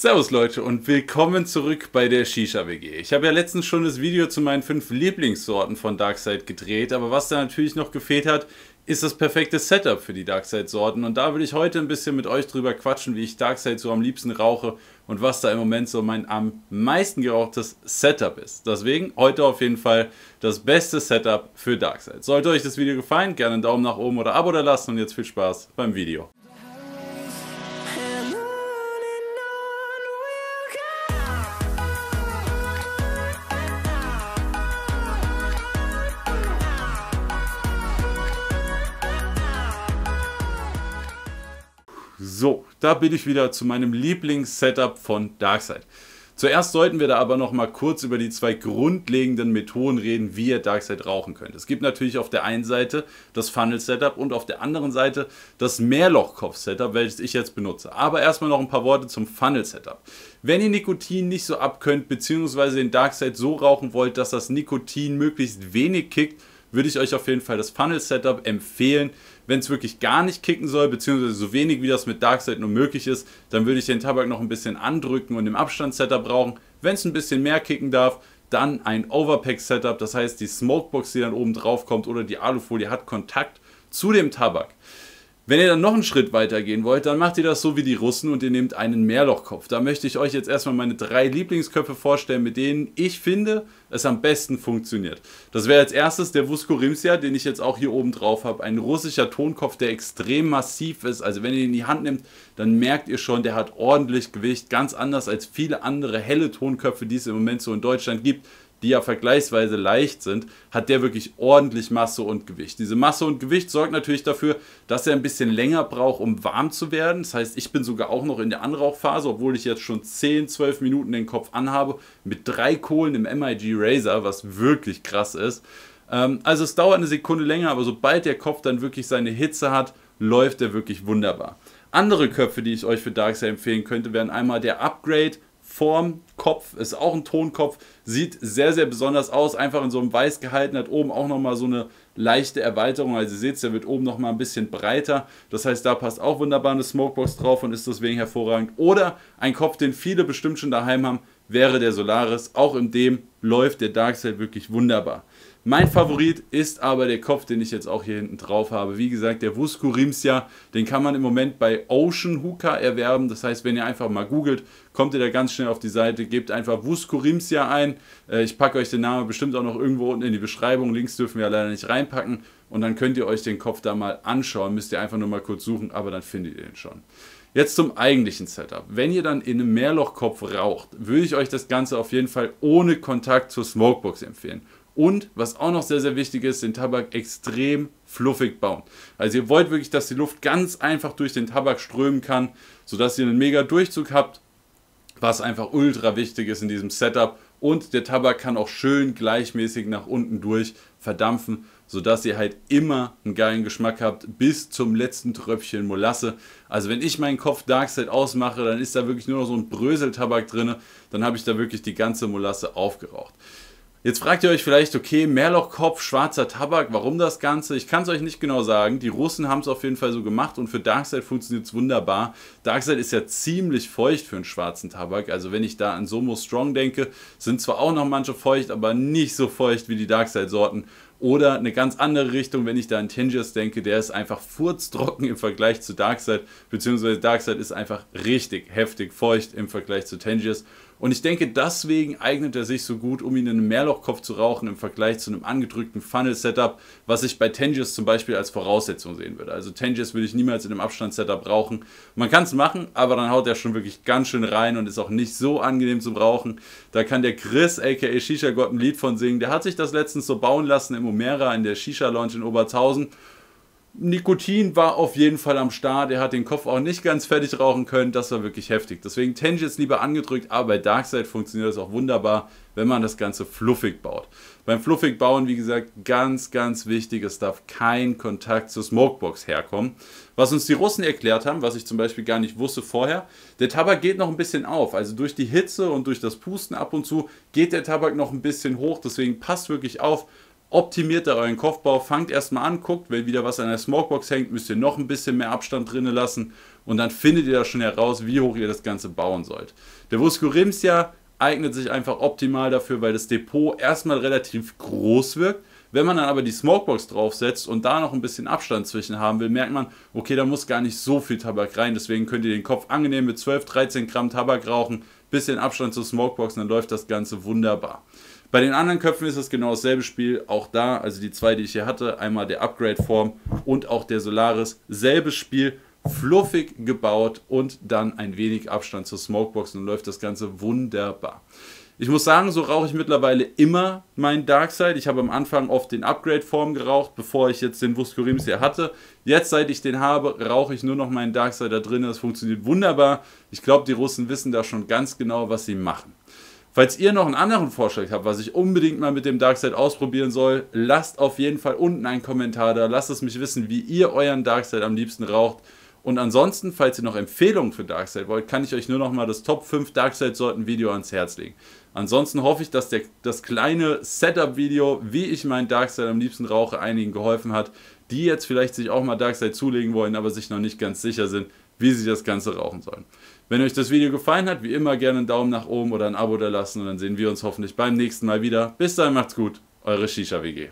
Servus Leute und willkommen zurück bei der Shisha WG. Ich habe ja letztens schon das Video zu meinen fünf Lieblingssorten von Darkseid gedreht, aber was da natürlich noch gefehlt hat, ist das perfekte Setup für die Darkseid-Sorten und da will ich heute ein bisschen mit euch drüber quatschen, wie ich Darkseid so am liebsten rauche und was da im Moment so mein am meisten gerauchtes Setup ist. Deswegen heute auf jeden Fall das beste Setup für Darkseid. Sollte euch das Video gefallen, gerne einen Daumen nach oben oder Abo da lassen und jetzt viel Spaß beim Video. So, da bin ich wieder zu meinem Lieblings-Setup von DarkSide. Zuerst sollten wir da aber noch mal kurz über die zwei grundlegenden Methoden reden, wie ihr DarkSide rauchen könnt. Es gibt natürlich auf der einen Seite das Funnel-Setup und auf der anderen Seite das Mehrlochkopf-Setup, welches ich jetzt benutze. Aber erstmal noch ein paar Worte zum Funnel-Setup. Wenn ihr Nikotin nicht so abkönnt, beziehungsweise den DarkSide so rauchen wollt, dass das Nikotin möglichst wenig kickt, würde ich euch auf jeden Fall das Funnel-Setup empfehlen. Wenn es wirklich gar nicht kicken soll, beziehungsweise so wenig wie das mit Darkside nur möglich ist, dann würde ich den Tabak noch ein bisschen andrücken und im Abstand-Setup brauchen. Wenn es ein bisschen mehr kicken darf, dann ein Overpack-Setup, das heißt die Smokebox, die dann oben drauf kommt oder die Alufolie hat Kontakt zu dem Tabak. Wenn ihr dann noch einen Schritt weiter gehen wollt, dann macht ihr das so wie die Russen und ihr nehmt einen Mehrlochkopf. Da möchte ich euch jetzt erstmal meine drei Lieblingsköpfe vorstellen, mit denen ich finde, es am besten funktioniert. Das wäre als erstes der Vuskorimsia, den ich jetzt auch hier oben drauf habe. Ein russischer Tonkopf, der extrem massiv ist. Also wenn ihr ihn in die Hand nehmt, dann merkt ihr schon, der hat ordentlich Gewicht. Ganz anders als viele andere helle Tonköpfe, die es im Moment so in Deutschland gibt die ja vergleichsweise leicht sind, hat der wirklich ordentlich Masse und Gewicht. Diese Masse und Gewicht sorgt natürlich dafür, dass er ein bisschen länger braucht, um warm zu werden. Das heißt, ich bin sogar auch noch in der Anrauchphase, obwohl ich jetzt schon 10, 12 Minuten den Kopf anhabe, mit drei Kohlen im MIG Razer, was wirklich krass ist. Ähm, also es dauert eine Sekunde länger, aber sobald der Kopf dann wirklich seine Hitze hat, läuft er wirklich wunderbar. Andere Köpfe, die ich euch für Darkseid empfehlen könnte, wären einmal der Upgrade vorm Kopf, ist auch ein Tonkopf, sieht sehr, sehr besonders aus, einfach in so einem Weiß gehalten, hat oben auch nochmal so eine leichte Erweiterung, also ihr seht es, der wird oben nochmal ein bisschen breiter, das heißt, da passt auch wunderbar eine Smokebox drauf und ist deswegen hervorragend. Oder ein Kopf, den viele bestimmt schon daheim haben, wäre der Solaris. Auch in dem läuft der Darkseid wirklich wunderbar. Mein Favorit ist aber der Kopf, den ich jetzt auch hier hinten drauf habe. Wie gesagt, der Vusku Rimsja, den kann man im Moment bei Ocean Hooker erwerben. Das heißt, wenn ihr einfach mal googelt, kommt ihr da ganz schnell auf die Seite, gebt einfach Vusku Rimsja ein. Äh, ich packe euch den Namen bestimmt auch noch irgendwo unten in die Beschreibung. Links dürfen wir leider nicht reinpacken. Und dann könnt ihr euch den Kopf da mal anschauen. Müsst ihr einfach nur mal kurz suchen, aber dann findet ihr den schon. Jetzt zum eigentlichen Setup. Wenn ihr dann in einem Mehrlochkopf raucht, würde ich euch das Ganze auf jeden Fall ohne Kontakt zur Smokebox empfehlen. Und was auch noch sehr, sehr wichtig ist, den Tabak extrem fluffig bauen. Also ihr wollt wirklich, dass die Luft ganz einfach durch den Tabak strömen kann, sodass ihr einen mega Durchzug habt, was einfach ultra wichtig ist in diesem Setup und der Tabak kann auch schön gleichmäßig nach unten durch verdampfen, sodass ihr halt immer einen geilen Geschmack habt, bis zum letzten Tröpfchen Molasse. Also wenn ich meinen Kopf Darkseid ausmache, dann ist da wirklich nur noch so ein Bröseltabak drin, dann habe ich da wirklich die ganze Molasse aufgeraucht. Jetzt fragt ihr euch vielleicht, okay, Mehrlochkopf, schwarzer Tabak, warum das Ganze? Ich kann es euch nicht genau sagen. Die Russen haben es auf jeden Fall so gemacht und für Darkseid funktioniert es wunderbar. Darkseid ist ja ziemlich feucht für einen schwarzen Tabak. Also wenn ich da an Somo Strong denke, sind zwar auch noch manche feucht, aber nicht so feucht wie die Darkseid-Sorten. Oder eine ganz andere Richtung, wenn ich da an Tinges denke, der ist einfach furztrocken im Vergleich zu Darkseid, beziehungsweise Darkseid ist einfach richtig heftig feucht im Vergleich zu Tangiers. Und ich denke, deswegen eignet er sich so gut, um ihn in einem Mehrlochkopf zu rauchen im Vergleich zu einem angedrückten Funnel-Setup, was ich bei Tangiers zum Beispiel als Voraussetzung sehen würde. Also Tangiers würde ich niemals in einem Abstand-Setup rauchen. Man kann es machen, aber dann haut er schon wirklich ganz schön rein und ist auch nicht so angenehm zum Rauchen. Da kann der Chris, aka Shisha Gott, ein Lied von singen. Der hat sich das letztens so bauen lassen im Gomera in der Shisha-Lounge in Oberzhausen. Nikotin war auf jeden Fall am Start. Er hat den Kopf auch nicht ganz fertig rauchen können. Das war wirklich heftig. Deswegen Tenji jetzt lieber angedrückt, aber bei Darkseid funktioniert das auch wunderbar, wenn man das Ganze fluffig baut. Beim fluffig bauen, wie gesagt, ganz, ganz wichtig, es darf kein Kontakt zur Smokebox herkommen. Was uns die Russen erklärt haben, was ich zum Beispiel gar nicht wusste vorher, der Tabak geht noch ein bisschen auf. Also durch die Hitze und durch das Pusten ab und zu geht der Tabak noch ein bisschen hoch. Deswegen passt wirklich auf, optimiert da euren Kopfbau, fangt erstmal an, guckt, wenn wieder was an der Smokebox hängt, müsst ihr noch ein bisschen mehr Abstand drinnen lassen und dann findet ihr da schon heraus, wie hoch ihr das Ganze bauen sollt. Der Vusco Rimsia eignet sich einfach optimal dafür, weil das Depot erstmal relativ groß wirkt. Wenn man dann aber die Smokebox draufsetzt und da noch ein bisschen Abstand zwischen haben will, merkt man, okay, da muss gar nicht so viel Tabak rein. Deswegen könnt ihr den Kopf angenehm mit 12, 13 Gramm Tabak rauchen, bisschen Abstand zur Smokebox, und dann läuft das Ganze wunderbar. Bei den anderen Köpfen ist es genau dasselbe Spiel. Auch da, also die zwei, die ich hier hatte, einmal der Upgrade-Form und auch der Solaris, selbes Spiel, fluffig gebaut und dann ein wenig Abstand zur Smokebox und dann läuft das Ganze wunderbar. Ich muss sagen, so rauche ich mittlerweile immer meinen Darkside. Ich habe am Anfang oft den Upgrade-Form geraucht, bevor ich jetzt den Vuskurims hier hatte. Jetzt, seit ich den habe, rauche ich nur noch meinen Darkside da drin. Das funktioniert wunderbar. Ich glaube, die Russen wissen da schon ganz genau, was sie machen. Falls ihr noch einen anderen Vorschlag habt, was ich unbedingt mal mit dem Darkseid ausprobieren soll, lasst auf jeden Fall unten einen Kommentar da. Lasst es mich wissen, wie ihr euren Darkseid am liebsten raucht. Und ansonsten, falls ihr noch Empfehlungen für Darkseid wollt, kann ich euch nur noch mal das Top 5 Darkseid-Sorten-Video ans Herz legen. Ansonsten hoffe ich, dass der, das kleine Setup-Video, wie ich meinen Darkseid am liebsten rauche, einigen geholfen hat, die jetzt vielleicht sich auch mal Darkseid zulegen wollen, aber sich noch nicht ganz sicher sind wie sie das Ganze rauchen sollen. Wenn euch das Video gefallen hat, wie immer gerne einen Daumen nach oben oder ein Abo da lassen und dann sehen wir uns hoffentlich beim nächsten Mal wieder. Bis dahin macht's gut, eure Shisha WG.